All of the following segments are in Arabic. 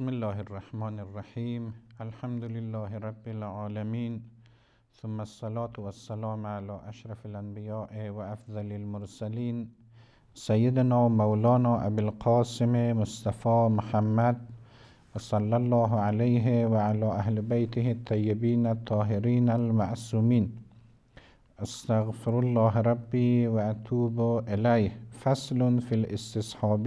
بسم الله الرحمن الرحيم الحمد لله رب العالمين ثم الصلاة والسلام على أشرف الأنبياء وأفضل المرسلين سيدنا مولانا أبي القاسم مصطفى محمد وصلى الله عليه وعلى أهل بيته الطيبين الطاهرين المعصومين أستغفر الله ربي وأتوب إليه فصل في الاستصحاب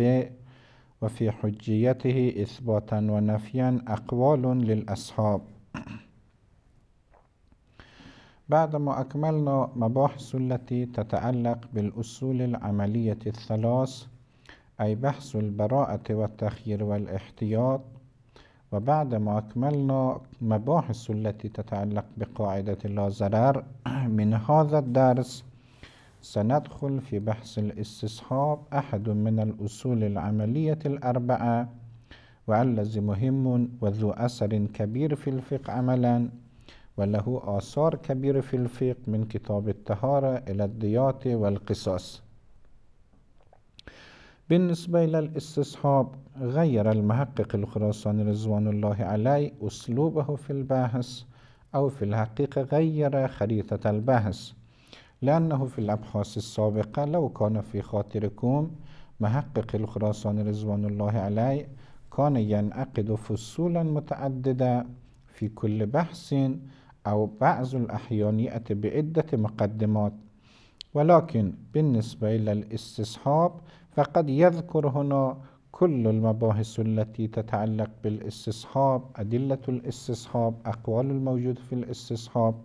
وفي حجيته إثباتا ونفيا أقوال للأصحاب بعدما أكملنا مباحث التي تتعلق بالأصول العملية الثلاث أي بحث البراءة والتخيير والاحتياط وبعدما أكملنا مباحث التي تتعلق بقاعدة لا ضرر من هذا الدرس سندخل في بحث الاستصحاب أحد من الأصول العملية الأربعة والذي مهم وذو أثر كبير في الفقه عملا وله آثار كبيرة في الفقه من كتاب الطهارة إلى الديات والقصاص بالنسبة إلى الاستصحاب غير المحقق الخراساني رضوان الله عليه أسلوبه في البحث أو في الحقيقة غير خريطة البحث لأنه في الأبحاث السابقة لو كان في خاطركم محقق الخراسان رضوان الله عليه كان ينعقد فصولا متعددة في كل بحث أو بعض الأحيان يأتي بعدة مقدمات ولكن بالنسبة إلى الاستصحاب فقد يذكر هنا كل المباحث التي تتعلق بالاستصحاب أدلة الاستصحاب أقوال الموجود في الاستصحاب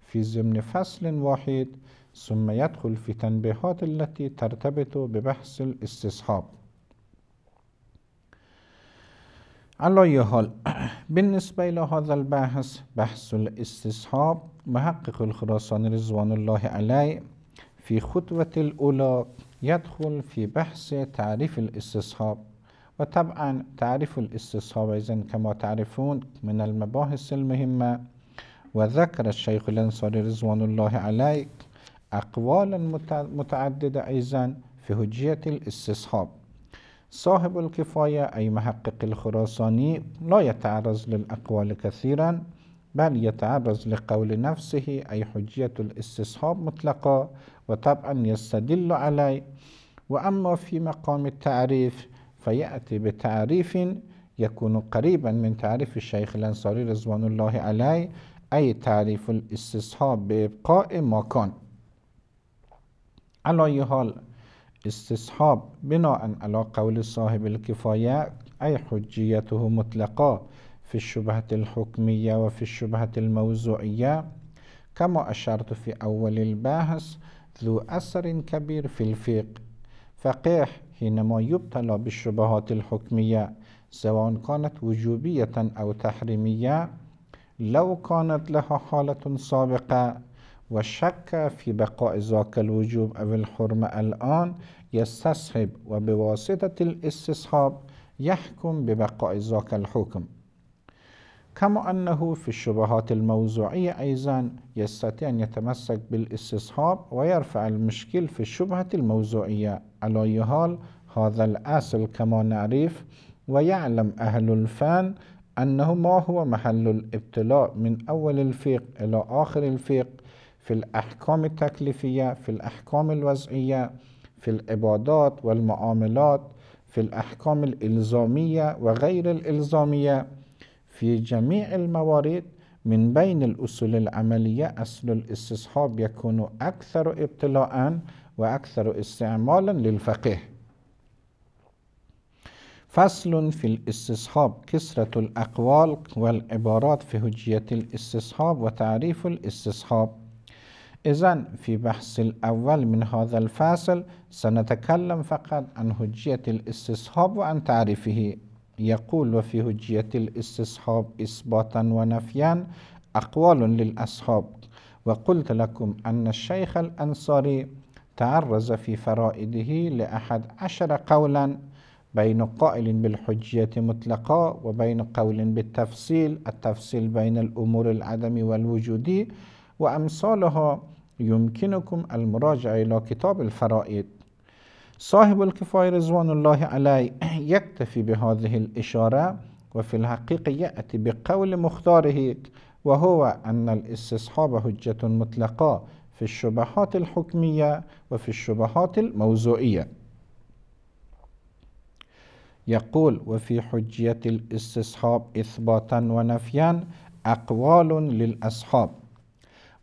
في ضمن فصل واحد ثم يدخل في تنبيهات التي ترتبط ببحث الاستصحاب على أي حال بالنسبة إلى هذا البحث بحث الاستصحاب محقق الخراسان رضوان الله عليه في خطوة الأولى يدخل في بحث تعريف الاستصحاب وطبعا تعريف الاستصحاب أيضا كما تعرفون من المباحث المهمة وذكر الشيخ الأنصاري رضوان الله عليه أقوالا متعددة أيضا في هجية الاستصحاب صاحب الكفاية أي محقق الخراساني لا يتعرض للأقوال كثيرا بل يتعرض لقول نفسه أي حجية الاستصحاب مطلقة وطبعا يستدل عليه وأما في مقام التعريف فيأتي بتعريف يكون قريبا من تعريف الشيخ الأنصاري رضوان الله عليه أي تعريف الاستصحاب بإبقاء ما كان على أي حال استصحاب بناء على قول صاحب الكفاية أي حجيته مطلقة في الشبهة الحكمية وفي الشبهة الموضوعية كما أشرت في أول الباحث ذو أثر كبير في الفقه فقيح حينما يبتلى بالشبهات الحكمية سواء كانت وجوبية أو تحريمية لو كانت لها حالة سابقة والشك في بقاء ذاك الوجوب أو الحرمة الآن يستصحب وبواسطة الاستصحاب يحكم ببقاء ذاك الحكم كما أنه في الشبهات الموضوعية أيضا يستطيع أن يتمسك بالاستصحاب ويرفع المشكل في الشبهة الموضوعية على يهال هذا الأصل كما نعرف ويعلم أهل الفن أنه ما هو محل الابتلاء من أول الفيق إلى آخر الفيق في الأحكام التكليفية في الأحكام الوضعية في العبادات والمعاملات في الأحكام الإلزامية وغير الإلزامية في جميع الموارد من بين الأصول العملية أصل الاستصحاب يكون أكثر ابتلاء وأكثر استعمالا للفقه فصل في الاستصحاب كسرة الأقوال والعبارات في هجية الاستصحاب وتعريف الاستصحاب إذا في بحث الأول من هذا الفاصل سنتكلم فقط عن هجية الاستصحاب وعن تعريفه يقول وفي هجية الاستصحاب إثباتا ونفيا أقوال للأصحاب وقلت لكم أن الشيخ الأنصاري تعرض في فرائده لأحد عشر قولا بين قائل بالحجية مطلقة وبين قول بالتفصيل التفصيل بين الأمور العدم والوجودي وأمثالها يمكنكم المراجعة إلى كتاب الفرائض صاحب الكفاية رضوان الله عليه يكتفي بهذه الإشارة وفي الحقيقة يأتي بقول مختاره وهو أن الاستصحاب حجة مطلقة في الشبهات الحكمية وفي الشبهات الموضوعية يقول وفي حجية الاستصحاب إثباتا ونفيا أقوال للأصحاب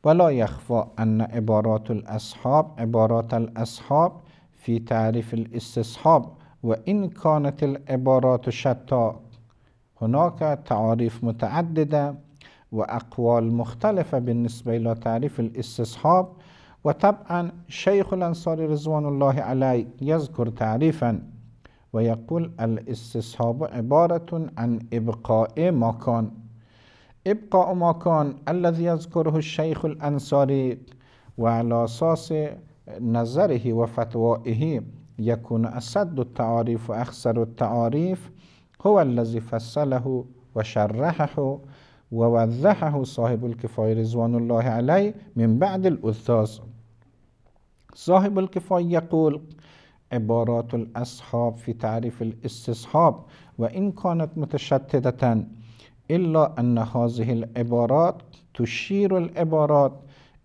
ولا يخفى أن عبارات الأصحاب عبارات الأصحاب في تعريف الاستصحاب وإن كانت العبارات شتى هناك تعاريف متعددة وأقوال مختلفة بالنسبة إلى تعريف الاستصحاب وطبعا شيخ الأنصاري رضوان الله عليه يذكر تعريفا ويقول الاستصحاب عبارة عن إبقاء مكان ابقاء ما كان الذي يذكره الشيخ الأنصاري وعلى أساس نظره وفتوائه يكون أسد التعاريف وأخسر التعاريف هو الذي فصله وشرحه ووضحه صاحب الكفاية رضوان الله عليه من بعد الأستاذ صاحب الكفاية يقول عبارات الأصحاب في تعريف الاستصحاب وإن كانت متشتتة إلا أن هذه العبارات تشير العبارات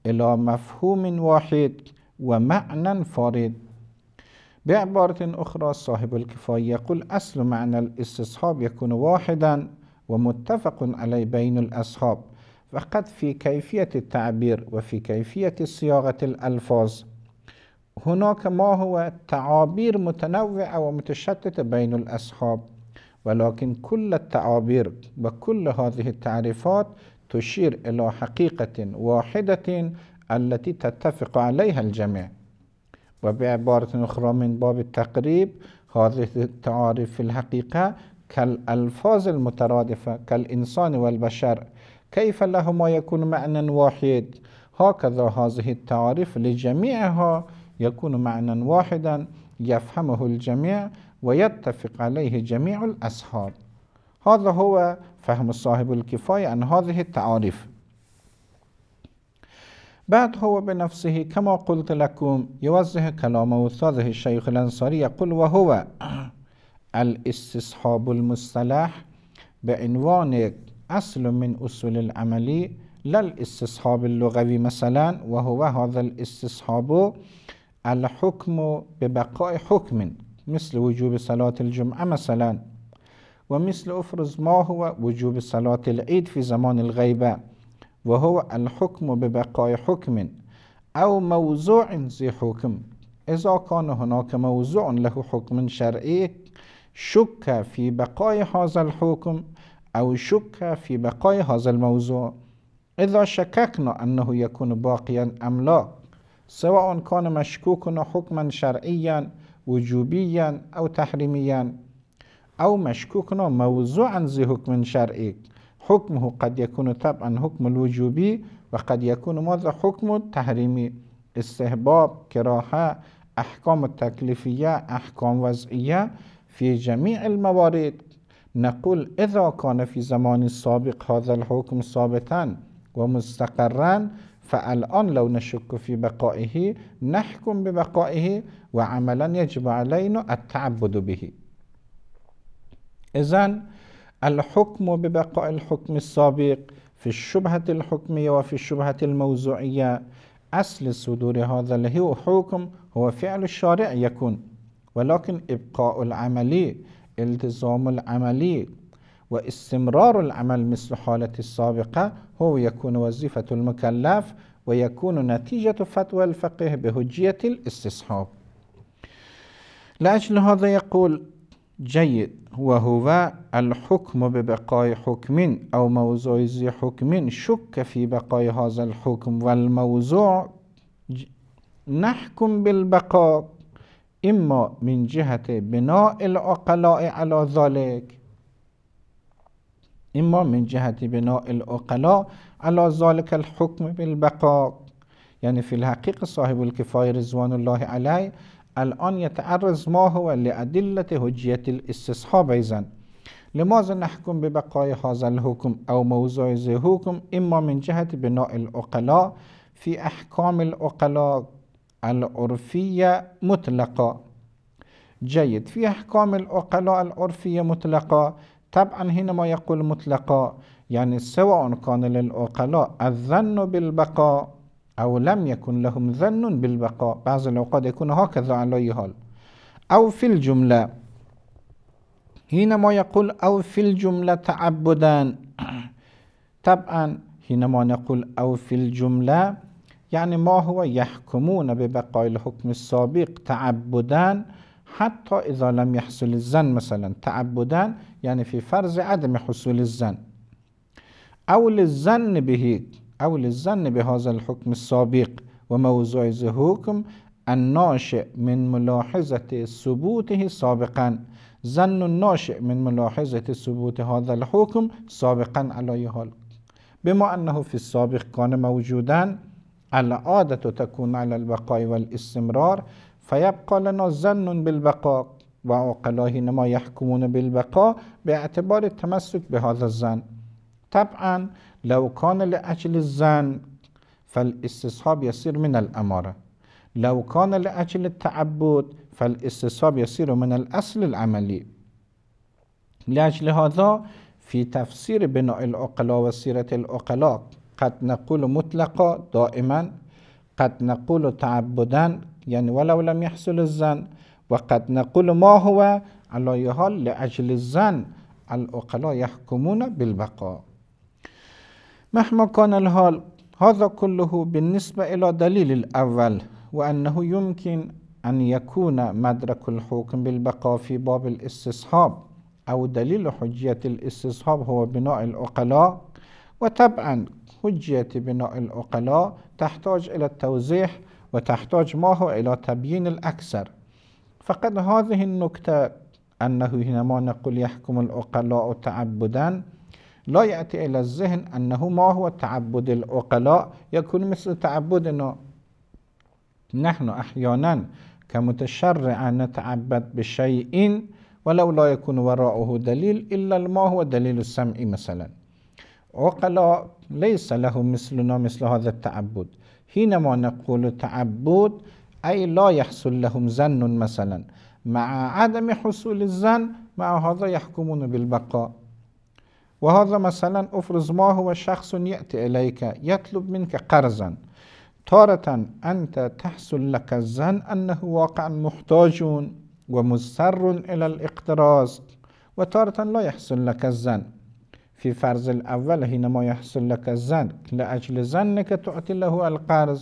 إلى مفهوم واحد ومعنى فريد بعبارة أخرى صاحب الكفاية يقول أصل معنى الاستصحاب يكون واحدا ومتفق عليه بين الأصحاب فقد في كيفية التعبير وفي كيفية صياغة الألفاظ هناك ما هو تعابير متنوعة ومتشتتة بين الأصحاب ولكن كل التعابير وكل هذه التعريفات تشير إلى حقيقة واحدة التي تتفق عليها الجميع وبعبارة أخرى من باب التقريب هذه التعاريف في الحقيقة كالألفاظ المترادفة كالإنسان والبشر كيف لهما يكون معنى واحد هكذا هذه التعاريف لجميعها يكون معنى واحدا يفهمه الجميع ويتفق عليه جميع الأصحاب هذا هو فهم صاحب الكفاية عن هذه التعاريف بعد هو بنفسه كما قلت لكم يوزه كلام أستاذه الشيخ الأنصاري يقول وهو الاستصحاب المصطلح بعنوان أصل من أصول العملي لا الاستصحاب اللغوي مثلا وهو هذا الاستصحاب الحكم ببقاء حكم مثل وجوب صلاة الجمعة مثلا ومثل أفرز ما هو وجوب صلاة العيد في زمان الغيبة وهو الحكم ببقاء حكم أو موضوع ذي حكم إذا كان هناك موضوع له حكم شرعي شك في بقاء هذا الحكم أو شك في بقاء هذا الموضوع إذا شككنا أنه يكون باقيا أم لا سواء كان مشكوكنا حكما شرعيا وجوبيا او تحريميا او مشكوك موضوعا ذي حكم شرعي حكمه قد يكون طبعا حكم الوجوبي وقد يكون ماذا حكم تحریمی استحباب كراهة احکام التكليفية احكام وضعية في جميع الموارد نقول اذا كان في زمان سابق هذا الحكم ثابتا ومستقرا فالآن لو نشك في بقائه نحكم ببقائه وعملا يجب علينا التعبد به إذا الحكم ببقاء الحكم السابق في الشبهة الحكمية وفي الشبهة الموضوعية أصل صدور هذا الحكم هو فعل الشارع يكون ولكن إبقاء العملي التزام العملي واستمرار العمل مثل حالة السابقة هو يكون وظيفة المكلف ويكون نتيجة فتوى الفقه بهجية الاستصحاب لأجل هذا يقول جيد وهو الحكم ببقاء حكم أو موضوع ذي حكم شك في بقاء هذا الحكم والموضوع نحكم بالبقاء إما من جهة بناء العقلاء على ذلك إما من جهة بناء العقلاء على ذلك الحكم بالبقاء يعني في الحقيقة صاحب الكفاية رضوان الله عليه الآن يتعرض ما هو لأدلة هجية الاستصحاب أيضا لماذا نحكم ببقاء هذا الحكم أو موضوع ذي حكم إما من جهة بناء العقلاء في أحكام العقلاء العرفية مطلقة جيد في أحكام العقلاء العرفية مطلقة طبعا حينما يقول مطلقا يعني سواء كان للعقلاء الظن بالبقاء أو لم يكن لهم ظن بالبقاء بعض الأوقات يكون هكذا على أي حال أو في الجملة حينما يقول أو في الجملة تعبدا طبعا حينما نقول أو في الجملة يعني ما هو يحكمون ببقاء الحكم السابق تعبدا حتى إذا لم يحصل الزن مثلا تعبدا يعني في فرض عدم حصول الزن أو للزن به أو للزن بهذا الحكم السابق وموضوع ذهوكم الناشئ من ملاحظة ثبوته سابقا زن الناشئ من ملاحظة ثبوت هذا الحكم سابقا على حال بما أنه في السابق كان موجودا العادة تكون على البقاء والاستمرار فیبقا لنا زن بالبقا و عقلاهین ما یحکمون بالبقا به اعتبار تمسک به هذا زن طبعا لو کان لأجل زن فالاستصحاب یسیر من الاماره لو کان لأجل التعبد فالاستصحاب یسیر من الاصل العملی لأجل هذا في تفسير بناء العقلاء وسيرة العقلاء قد نقول مطلقا دائما قد نقول تعبدا يعني ولو لم يحصل الزن وقد نقول ما هو على حال لأجل الزن العقلاء يحكمون بالبقاء مهما كان الحال هذا كله بالنسبة إلى دليل الأول وأنه يمكن أن يكون مدرك الحكم بالبقاء في باب الاستصحاب أو دليل حجية الاستصحاب هو بناء العقلاء وطبعا حجية بناء العقلاء تحتاج إلى التوضيح وتحتاج معه إلى تبيين الأكثر فقد هذه النكتة أنه حينما نقول يحكم العقلاء تعبدا لا يأتي إلى الذهن أنه ما هو تعبد العقلاء يكون مثل تعبدنا نحن أحيانا كمتشرع نتعبد بشيء ولو لا يكون وراءه دليل إلا ما هو دليل السمع مثلا عقلاء ليس له مثلنا مثل هذا التعبد حينما نقول تعبد أي لا يحصل لهم زن مثلا مع عدم حصول الزن مع هذا يحكمون بالبقاء وهذا مثلا أفرز ما هو شخص يأتي إليك يطلب منك قرزا تارة أنت تحصل لك الزن أنه واقعا محتاج ومضطر إلى الاقتراض وتارة لا يحصل لك الزن في فرض الأول حينما يحصل لك الزن لأجل زنك تعطي له القرض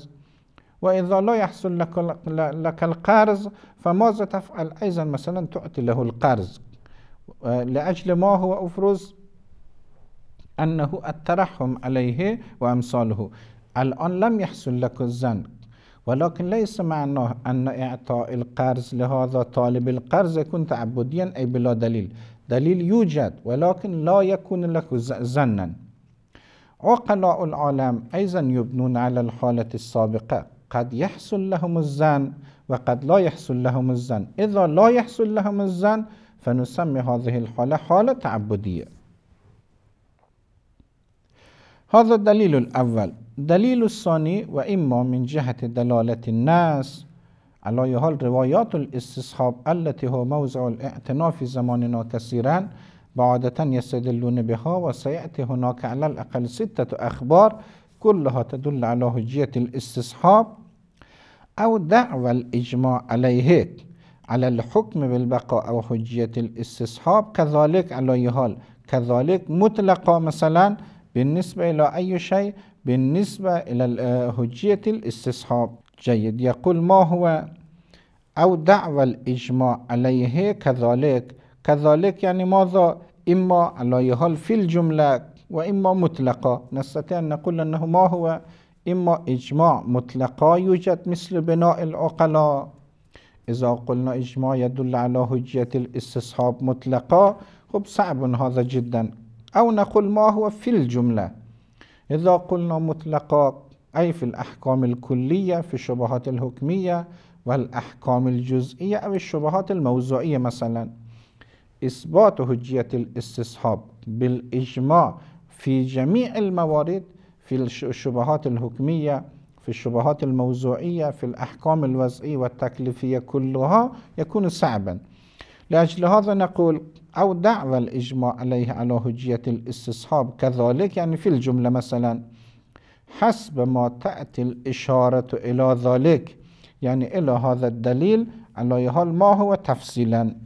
وإذا لا يحصل لك, لك القرض فماذا تفعل أيضا مثلا تعطي له القرض لأجل ما هو أفرز أنه الترحم عليه وأمثاله الآن لم يحصل لك الزن ولكن ليس معناه أن إعطاء القرض لهذا طالب القرض يكون تعبديا أي بلا دليل دليل يوجد ولكن لا يكون لك ظنا عقلاء العالم أيضا يبنون على الحالة السابقة قد يحصل لهم الزن وقد لا يحصل لهم الزن إذا لا يحصل لهم الزن فنسمي هذه الحالة حالة تعبدية هذا الدليل الأول دليل الثاني وإما من جهة دلالة الناس على حال روایات الاستصحاب التي هو موضع الاعتنا في زماننا كثيرا بعادة يستدلون بها وسيأتي هناك على الأقل ستة أخبار كلها تدل على هجية الاستصحاب أو دعوى الإجماع عليه على الحكم بالبقاء أو حجية الاستصحاب كذلك على حال كذلك مطلقة مثلا بالنسبة إلى أي شيء بالنسبة إلى هجية آه، الاستصحاب جيد يقول ما هو أو دعوى الإجماع عليه كذلك كذلك يعني ماذا إما على يهال في الجملة وإما مطلقة نستطيع أن نقول أنه ما هو إما إجماع مطلقة يوجد مثل بناء العقلاء إذا قلنا إجماع يدل على هجية الاستصحاب مطلقة خب صعب هذا جدا أو نقول ما هو في الجملة إذا قلنا مطلقة أي في الأحكام الكلية في الشبهات الحكمية والأحكام الجزئية أو الشبهات الموضوعية مثلا إثبات هجية الاستصحاب بالإجماع في جميع الموارد في الشبهات الحكمية في الشبهات الموضوعية في الأحكام الوضعية والتكليفية كلها يكون صعبا لأجل هذا نقول أو دعوى الإجماع عليه على هجية الاستصحاب كذلك يعني في الجملة مثلا حسب ما تأتي الإشارة إلى ذلك يعني إلى هذا الدليل على حال ما هو تفصيلا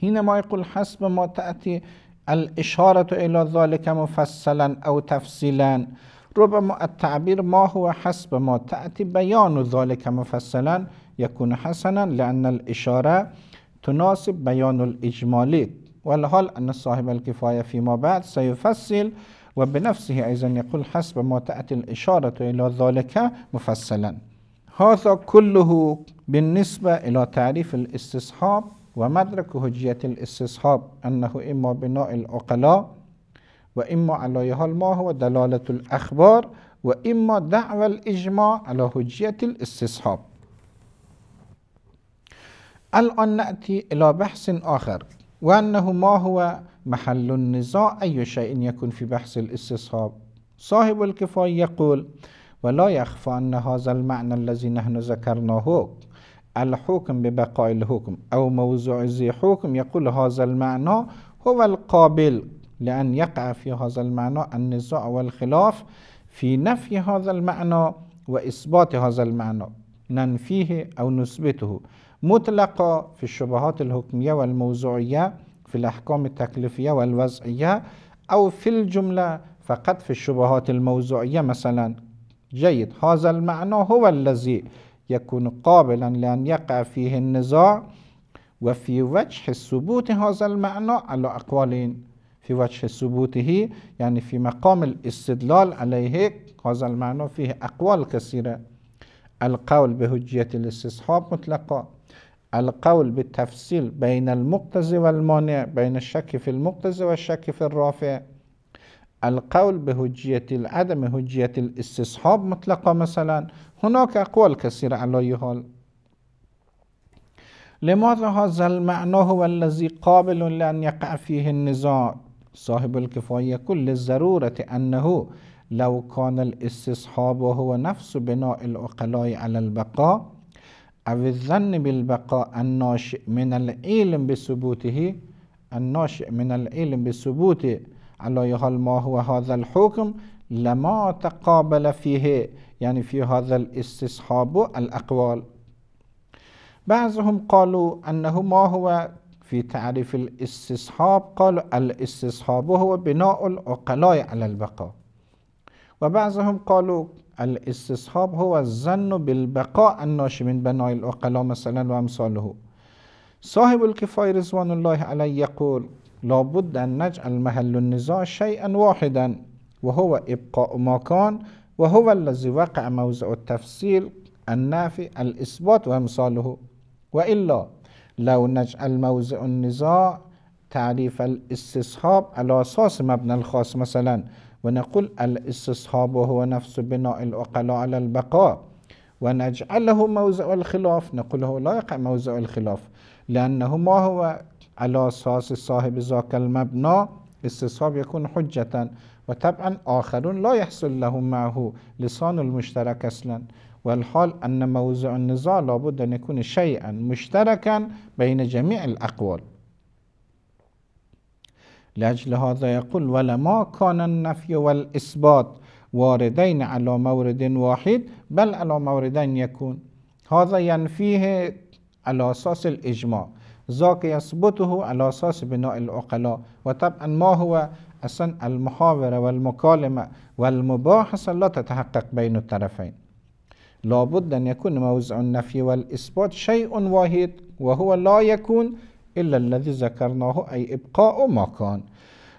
حينما يقول حسب ما تأتي الإشارة إلى ذلك مفصلا أو تفصيلا ربما التعبير ما هو حسب ما تأتي بيان ذلك مفصلا يكون حسنا لأن الإشارة تناسب بيان الإجمالي والحال أن صاحب الكفاية فيما بعد سيفصل وبنفسه أيضا يقول حسب ما تأتي الإشارة إلى ذلك مفصلا هذا كله بالنسبة إلى تعريف الاستصحاب ومدرك هجية الاستصحاب أنه إما بناء العقلاء وإما عليها ما هو دلالة الأخبار وإما دعوى الإجماع على هجية الاستصحاب الآن نأتي إلى بحث آخر وأنه ما هو محل النزاع أي شيء يكون في بحث الاستصحاب صاحب الكفاية يقول ولا يخفى أن هذا المعنى الذي نحن ذكرناه الحكم ببقاء الحكم أو موضوع ذي حكم يقول هذا المعنى هو القابل لأن يقع في هذا المعنى النزاع والخلاف في نفي هذا المعنى وإثبات هذا المعنى ننفيه أو نثبته مطلقة في الشبهات الحكمية والموضوعية في الأحكام التكليفية والوضعية أو في الجملة فقط في الشبهات الموضوعية مثلا جيد هذا المعنى هو الذي يكون قابلا لأن يقع فيه النزاع وفي وجه ثبوت هذا المعنى على أقوال في وجه ثبوته يعني في مقام الاستدلال عليه هذا المعنى فيه أقوال كثيرة القول بهجية الاستصحاب مطلقة القول بالتفصيل بين المقتضي والمانع بين الشك في المقتضي والشك في الرافع القول بهجية العدم هجية الاستصحاب مطلقة مثلا هناك أقوال كثيرة على يهال لماذا هذا المعنى هو الذي قابل لأن يقع فيه النزاع صاحب الكفاية كل الضرورة أنه لو كان الاستصحاب هو نفس بناء العقلاء على البقاء أو الظن بالبقاء الناشئ من العلم بثبوته الناشئ من العلم بثبوته على يهال ما هو هذا الحكم لما تقابل فيه يعني في هذا الاستصحاب الأقوال بعضهم قالوا أنه ما هو في تعريف الاستصحاب قالوا الاستصحاب هو بناء العقلاء على البقاء وبعضهم قالوا الاستصحاب هو الظن بالبقاء الناشئ من بناء العقلاء مثلا وأمثاله صاحب الكفاية رضوان الله عليه يقول لابد أن نجعل محل النزاع شيئا واحدا وهو إبقاء ما كان وهو الذي وقع موضع التفصيل النافي الإثبات وأمثاله وإلا لو نجعل موضع النزاع تعريف الاستصحاب على أساس مبنى الخاص مثلا ونقول الاستصحاب وهو نفس بناء العقلاء على البقاء ونجعله موضع الخلاف نقول هو لا يقع موضع الخلاف لأنه ما هو على أساس صاحب ذاك المبنى استصحاب يكون حجة وطبعا آخرون لا يحصل له معه لسان المشترك أصلا والحال أن موضع النزاع لابد أن يكون شيئا مشتركا بين جميع الأقوال لأجل هذا يقول ولما كان النفي والإثبات واردين على مورد واحد بل على موردين يكون هذا ينفيه على أساس الإجماع ذاك يثبته على أساس بناء العقلاء وطبعا ما هو أصلا المحاورة والمكالمة والمباحثة لا تتحقق بين الطرفين لابد أن يكون موضع النفي والإثبات شيء واحد وهو لا يكون إلا الذي ذكرناه أي إبقاء ما كان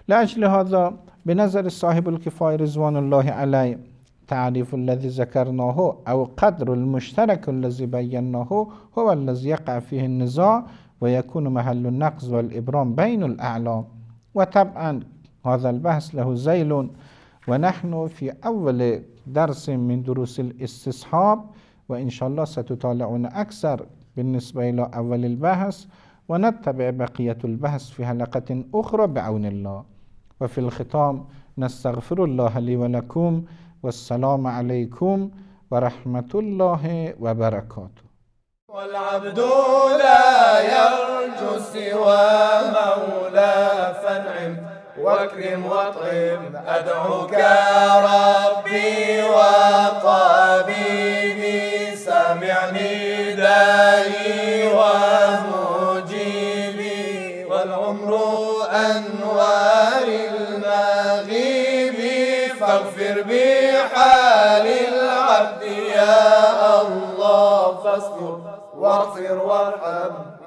لأجل هذا بنظر صاحب الكفاية رضوان الله عليه تعريف الذي ذكرناه أو قدر المشترك الذي بيناه هو الذي يقع فيه النزاع ويكون محل النقص والإبرام بين الأعلام وطبعا هذا البحث له زيل ونحن في أول درس من دروس الاستصحاب وإن شاء الله ستطالعون أكثر بالنسبة إلى أول البحث ونتبع بقية البحث في حلقة أخرى بعون الله وفي الختام نستغفر الله لي ولكم والسلام عليكم ورحمة الله وبركاته والعبد لا يرجو سوى مولى فانعم واكرم واطعم أدعوك ربي وطبيبي سامعني دائما واصبر واغفر وارحم